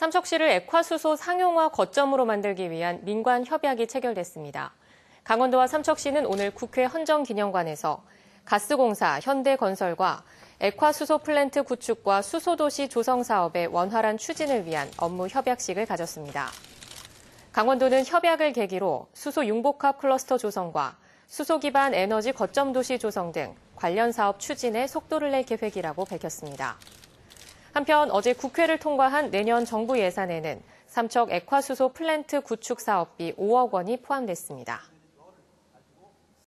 삼척시를 액화수소 상용화 거점으로 만들기 위한 민관 협약이 체결됐습니다. 강원도와 삼척시는 오늘 국회 헌정기념관에서 가스공사, 현대건설과 액화수소 플랜트 구축과 수소도시 조성 사업의 원활한 추진을 위한 업무 협약식을 가졌습니다. 강원도는 협약을 계기로 수소 융복합 클러스터 조성과 수소 기반 에너지 거점 도시 조성 등 관련 사업 추진에 속도를 낼 계획이라고 밝혔습니다. 한편 어제 국회를 통과한 내년 정부 예산에는 삼척 액화수소 플랜트 구축 사업비 5억 원이 포함됐습니다.